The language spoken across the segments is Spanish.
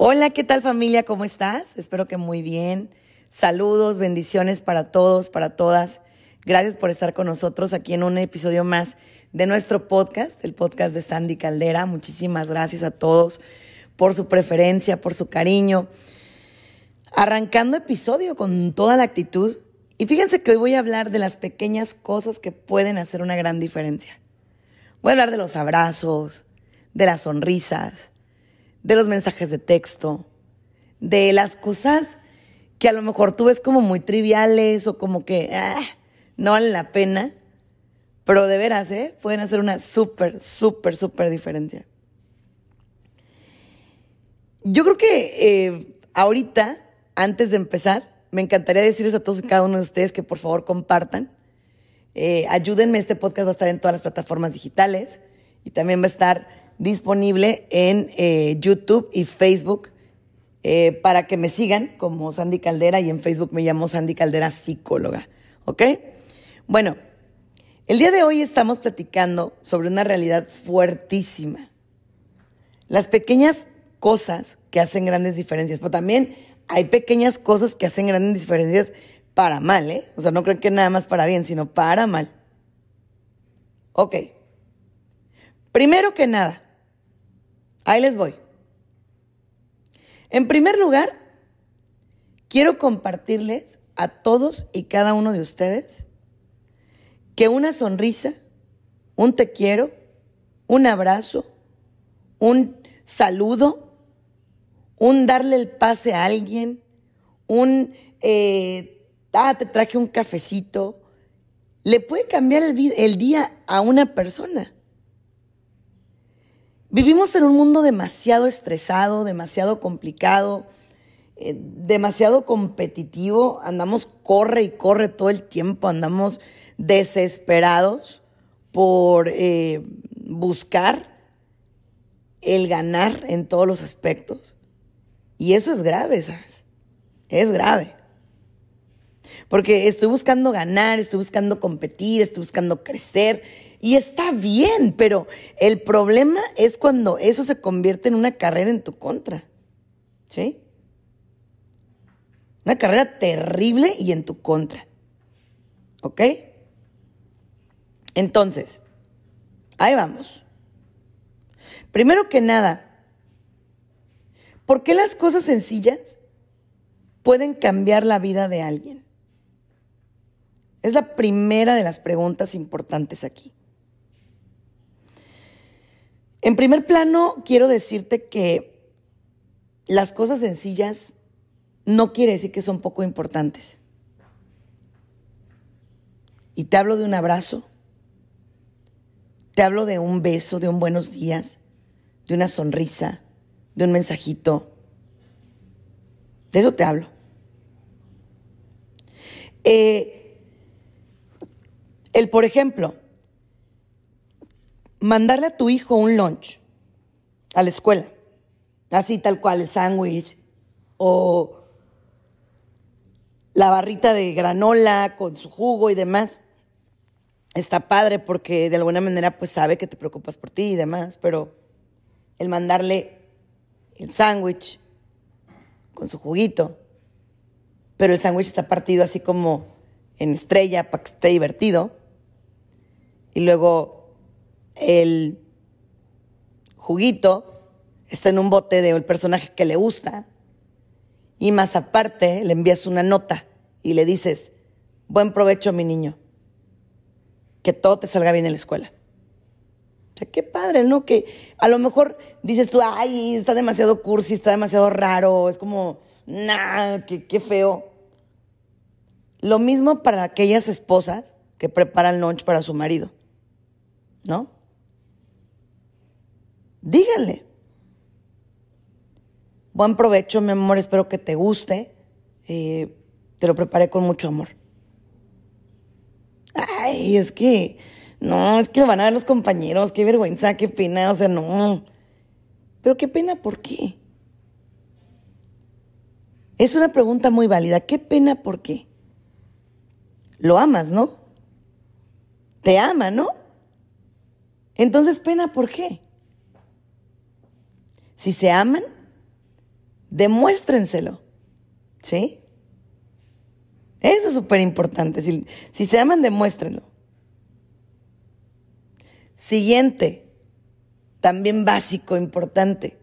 Hola, ¿qué tal familia? ¿Cómo estás? Espero que muy bien. Saludos, bendiciones para todos, para todas. Gracias por estar con nosotros aquí en un episodio más de nuestro podcast, el podcast de Sandy Caldera. Muchísimas gracias a todos por su preferencia, por su cariño. Arrancando episodio con toda la actitud. Y fíjense que hoy voy a hablar de las pequeñas cosas que pueden hacer una gran diferencia. Voy a hablar de los abrazos, de las sonrisas, de los mensajes de texto, de las cosas que a lo mejor tú ves como muy triviales o como que ah, no valen la pena, pero de veras, ¿eh? pueden hacer una súper, súper, súper diferencia. Yo creo que eh, ahorita, antes de empezar, me encantaría decirles a todos y cada uno de ustedes que por favor compartan. Eh, ayúdenme, este podcast va a estar en todas las plataformas digitales y también va a estar disponible en eh, YouTube y Facebook eh, para que me sigan como Sandy Caldera y en Facebook me llamo Sandy Caldera Psicóloga. ¿Ok? Bueno, el día de hoy estamos platicando sobre una realidad fuertísima. Las pequeñas cosas que hacen grandes diferencias, pero también hay pequeñas cosas que hacen grandes diferencias para mal, ¿eh? O sea, no creo que nada más para bien, sino para mal. Ok. Primero que nada, Ahí les voy. En primer lugar, quiero compartirles a todos y cada uno de ustedes que una sonrisa, un te quiero, un abrazo, un saludo, un darle el pase a alguien, un, eh, ah, te traje un cafecito, le puede cambiar el día a una persona. Vivimos en un mundo demasiado estresado, demasiado complicado, eh, demasiado competitivo, andamos corre y corre todo el tiempo, andamos desesperados por eh, buscar el ganar en todos los aspectos. Y eso es grave, ¿sabes? Es grave. Porque estoy buscando ganar, estoy buscando competir, estoy buscando crecer. Y está bien, pero el problema es cuando eso se convierte en una carrera en tu contra. ¿Sí? Una carrera terrible y en tu contra. ¿Ok? Entonces, ahí vamos. Primero que nada, ¿por qué las cosas sencillas pueden cambiar la vida de alguien? Es la primera de las preguntas importantes aquí. En primer plano, quiero decirte que las cosas sencillas no quiere decir que son poco importantes. Y te hablo de un abrazo, te hablo de un beso, de un buenos días, de una sonrisa, de un mensajito. De eso te hablo. Eh, el, por ejemplo, mandarle a tu hijo un lunch a la escuela, así tal cual, el sándwich o la barrita de granola con su jugo y demás. Está padre porque de alguna manera pues sabe que te preocupas por ti y demás, pero el mandarle el sándwich con su juguito, pero el sándwich está partido así como en estrella para que esté divertido, y luego el juguito está en un bote del personaje que le gusta y más aparte le envías una nota y le dices, buen provecho mi niño, que todo te salga bien en la escuela. O sea, qué padre, ¿no? Que a lo mejor dices tú, ay, está demasiado cursi, está demasiado raro, es como, nah, qué, qué feo. Lo mismo para aquellas esposas que preparan lunch para su marido. ¿no? Díganle. Buen provecho, mi amor, espero que te guste. Eh, te lo preparé con mucho amor. Ay, es que, no, es que lo van a ver los compañeros, qué vergüenza, qué pena, o sea, no. Pero qué pena, ¿por qué? Es una pregunta muy válida, qué pena, ¿por qué? Lo amas, ¿no? Te ama, ¿no? Entonces, pena, ¿por qué? Si se aman, demuéstrenselo. ¿Sí? Eso es súper importante. Si, se aman, demuéstrenlo. Siguiente, también básico, importante,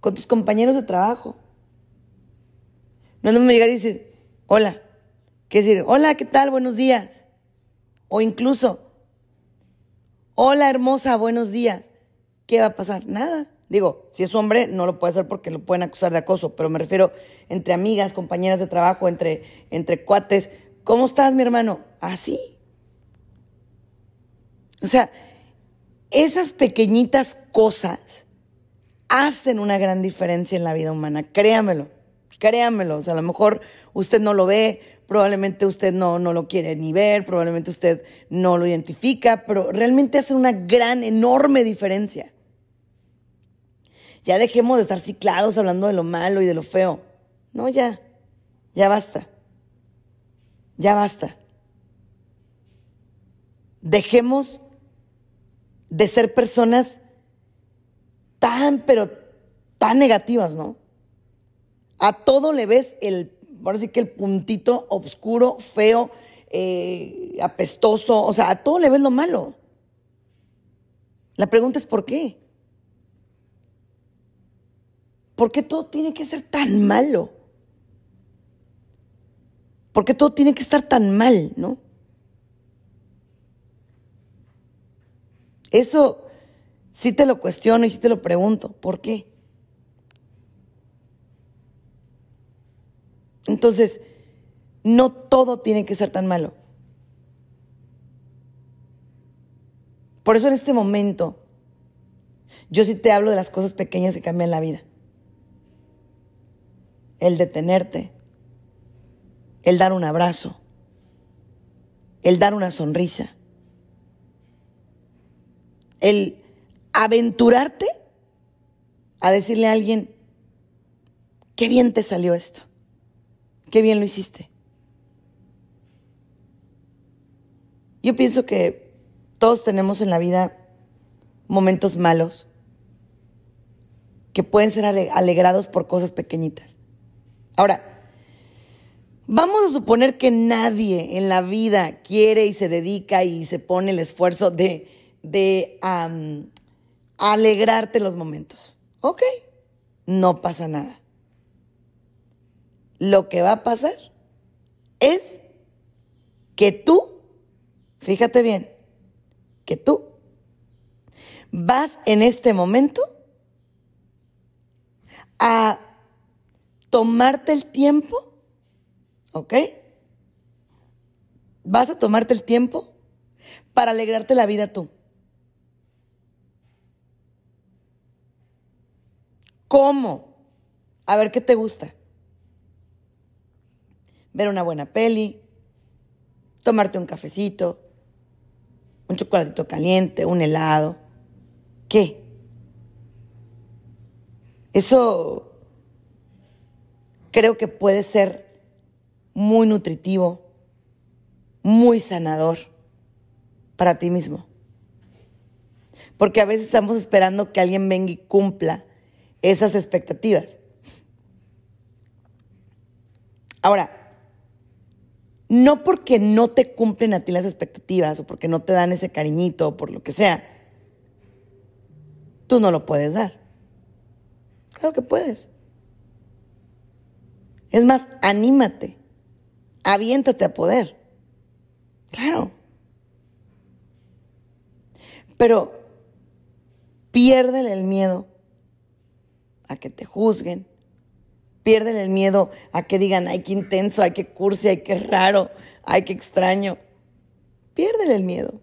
con tus compañeros de trabajo. No es llegar y decir, hola, ¿Qué decir, hola, ¿qué tal? Buenos días. O incluso, hola hermosa, buenos días, ¿qué va a pasar? Nada. Digo, si es hombre, no lo puede hacer porque lo pueden acusar de acoso, pero me refiero entre amigas, compañeras de trabajo, entre, entre cuates. ¿Cómo estás, mi hermano? Así. O sea, esas pequeñitas cosas hacen una gran diferencia en la vida humana, créamelo, créamelo. O sea, a lo mejor usted no lo ve, probablemente usted no, lo quiere ni ver, probablemente usted no lo identifica, pero realmente hace una gran, enorme diferencia. Ya dejemos de estar ciclados hablando de lo malo y de lo feo. No, ya, ya basta. Ya basta. Dejemos de ser personas tan, pero tan negativas, ¿no? A todo le ves el ahora sí que el puntito oscuro, feo, eh, apestoso, o sea, a todo le ves lo malo. La pregunta es por qué. ¿Por qué todo tiene que ser tan malo? ¿Por qué todo tiene que estar tan mal, no? Eso sí te lo cuestiono y sí te lo pregunto. ¿Por qué? Entonces, no todo tiene que ser tan malo. Por eso en este momento, yo sí te hablo de las cosas pequeñas que cambian la vida. El detenerte, el dar un abrazo, el dar una sonrisa, el aventurarte a decirle a alguien, qué bien te salió esto qué bien lo hiciste. Yo pienso que todos tenemos en la vida momentos malos que pueden ser alegrados por cosas pequeñitas. Ahora, vamos a suponer que nadie en la vida quiere y se dedica y se pone el esfuerzo de, alegrarte los momentos. Ok, no pasa nada lo que va a pasar es que tú, fíjate bien, que tú vas en este momento a tomarte el tiempo, ¿ok? Vas a tomarte el tiempo para alegrarte la vida tú. ¿Cómo? A ver qué te gusta ver una buena peli, tomarte un cafecito, un chocolatito caliente, un helado. ¿Qué? Eso creo que puede ser muy nutritivo, muy sanador para ti mismo. Porque a veces estamos esperando que alguien venga y cumpla esas expectativas. Ahora, no porque no te cumplen a ti las expectativas o porque no te dan ese cariñito o por lo que sea, tú no lo puedes dar. Claro que puedes. Es más, anímate, aviéntate a poder. Claro. Pero piérdele el miedo a que te juzguen, Pierden el miedo a que digan, ay, qué intenso, ay, qué cursi, ay, qué raro, ay, qué extraño. Pierden el miedo.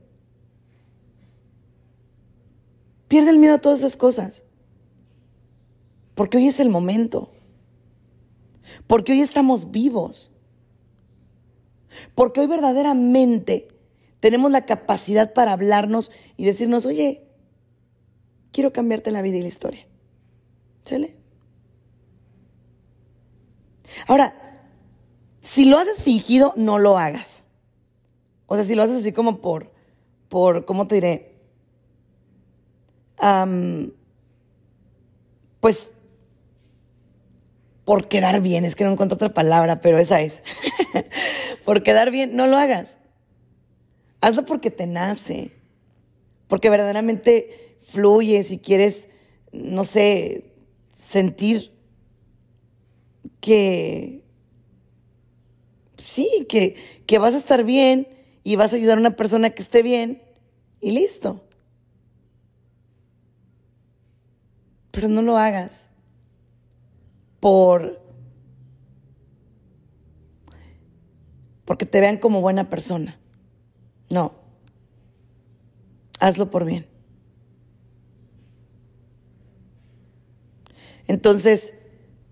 Pierde el miedo a todas esas cosas. Porque hoy es el momento. Porque hoy estamos vivos. Porque hoy verdaderamente tenemos la capacidad para hablarnos y decirnos, oye, quiero cambiarte la vida y la historia. ¿Sale? Ahora, si lo haces fingido, no lo hagas. O sea, si lo haces así como por, por ¿cómo te diré? pues por quedar bien, es que no encuentro otra palabra, pero esa es. por quedar bien, no lo hagas. Hazlo porque te nace, porque verdaderamente fluyes y quieres, no sé, sentir que sí, que, que vas a estar bien y vas a ayudar a una persona que esté bien y listo. Pero no lo hagas por porque te vean como buena persona. No. Hazlo por bien. Entonces,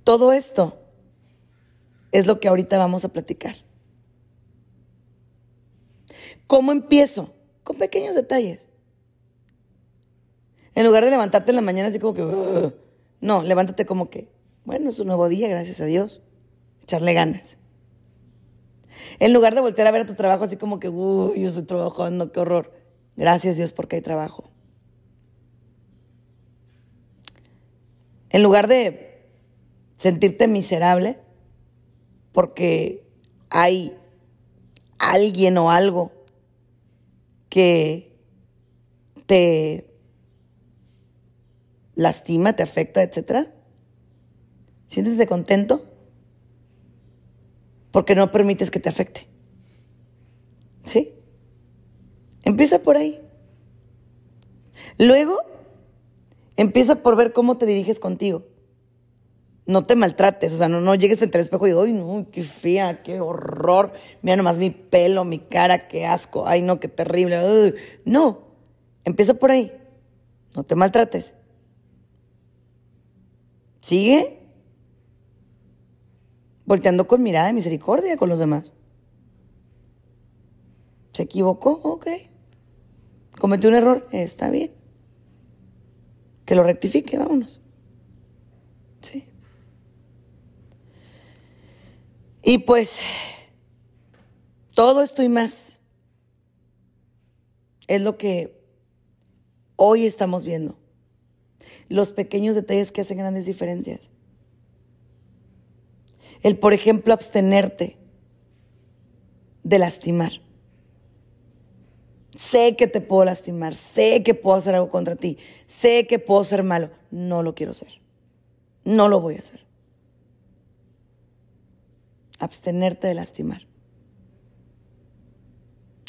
todo esto es lo que ahorita vamos a platicar. ¿Cómo empiezo? Con pequeños detalles. En lugar de levantarte en la mañana así como que, no, levántate como que, bueno, es un nuevo día, gracias a Dios, echarle ganas. En lugar de voltear a ver a tu trabajo así como que, uy, yo estoy trabajando, qué horror. Gracias Dios porque hay trabajo. En lugar de sentirte miserable, porque hay alguien o algo que te lastima, te afecta, etc. Siéntete contento porque no permites que te afecte. ¿Sí? Empieza por ahí. Luego, empieza por ver cómo te diriges contigo no te maltrates, o sea, no, llegues frente al espejo y digo, ay, no, qué fea, qué horror, mira nomás mi pelo, mi cara, qué asco, ay, no, qué terrible. No, empieza por ahí, no te maltrates. Sigue volteando con mirada de misericordia con los demás. ¿Se equivocó? Ok. ¿Cometió un error? Está bien. Que lo rectifique, vámonos. Sí. Y pues todo esto y más es lo que hoy estamos viendo. Los pequeños detalles que hacen grandes diferencias. El, por ejemplo, abstenerte de lastimar. Sé que te puedo lastimar, sé que puedo hacer algo contra ti, sé que puedo ser malo. No lo quiero hacer. No lo voy a hacer abstenerte de lastimar.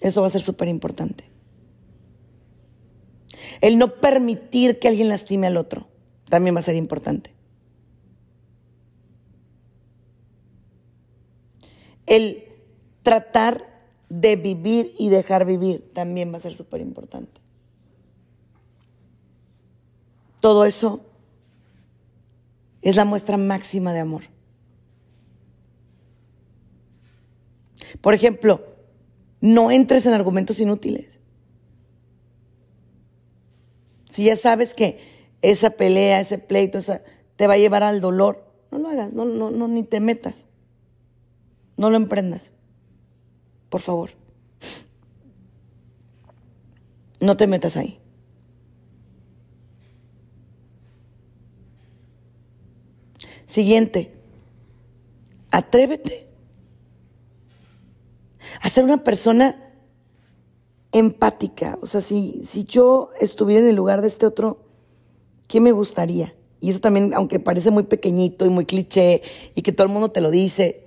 Eso va a ser súper importante. El no permitir que alguien lastime al otro también va a ser importante. El tratar de vivir y dejar vivir también va a ser súper importante. Todo eso es la muestra máxima de amor. Por ejemplo, no entres en argumentos inútiles. Si ya sabes que esa pelea, ese pleito, esa, te va a llevar al dolor, no lo hagas, no, no, no, ni te metas. No lo emprendas. Por favor. No te metas ahí. Siguiente. Atrévete a ser una persona empática. O sea, si, si yo estuviera en el lugar de este otro, ¿qué me gustaría? Y eso también, aunque parece muy pequeñito y muy cliché y que todo el mundo te lo dice,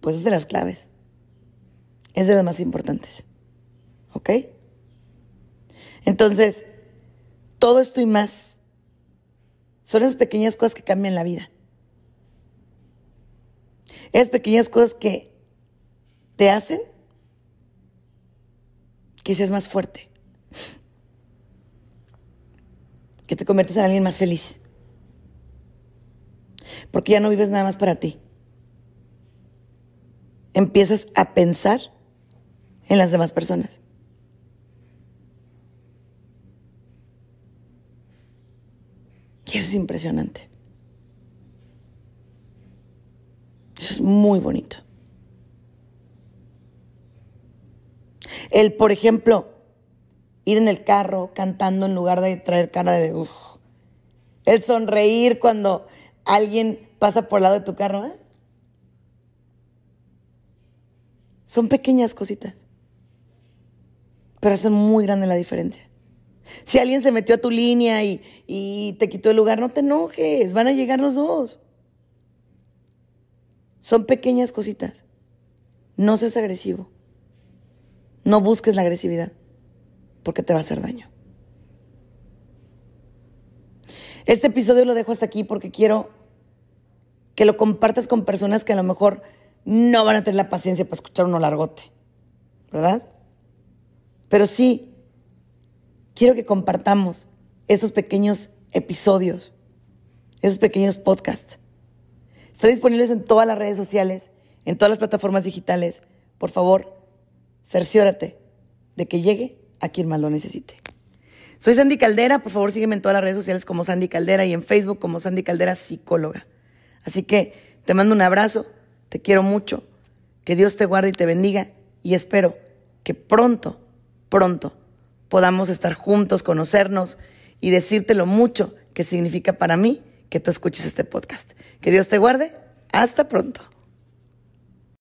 pues es de las claves. Es de las más importantes. ¿Ok? Entonces, todo esto y más son esas pequeñas cosas que cambian la vida. Esas pequeñas cosas que te hacen que seas más fuerte, que te conviertes en alguien más feliz, porque ya no vives nada más para ti. Empiezas a pensar en las demás personas. Y eso es impresionante. Eso es muy bonito. El, por ejemplo, ir en el carro cantando en lugar de traer cara de uff. El sonreír cuando alguien pasa por el lado de tu carro. ¿eh? Son pequeñas cositas, pero hacen muy grande la diferencia. Si alguien se metió a tu línea y te quitó el lugar, no te enojes, van a llegar los dos. Son pequeñas cositas. No seas agresivo. No busques la agresividad porque te va a hacer daño. Este episodio lo dejo hasta aquí porque quiero que lo compartas con personas que a lo mejor no van a tener la paciencia para escuchar uno largote, ¿verdad? Pero sí, quiero que compartamos estos pequeños episodios, esos pequeños podcasts. Están disponibles en todas las redes sociales, en todas las plataformas digitales. Por favor, cerciórate de que llegue a quien más lo necesite. Soy Sandy Caldera, por favor sígueme en todas las redes sociales como Sandy Caldera y en Facebook como Sandy Caldera Psicóloga. Así que te mando un abrazo, te quiero mucho, que Dios te guarde y te bendiga y espero que pronto, pronto podamos estar juntos, conocernos y decirte lo mucho que significa para mí que tú escuches este podcast. Que Dios te guarde. Hasta pronto.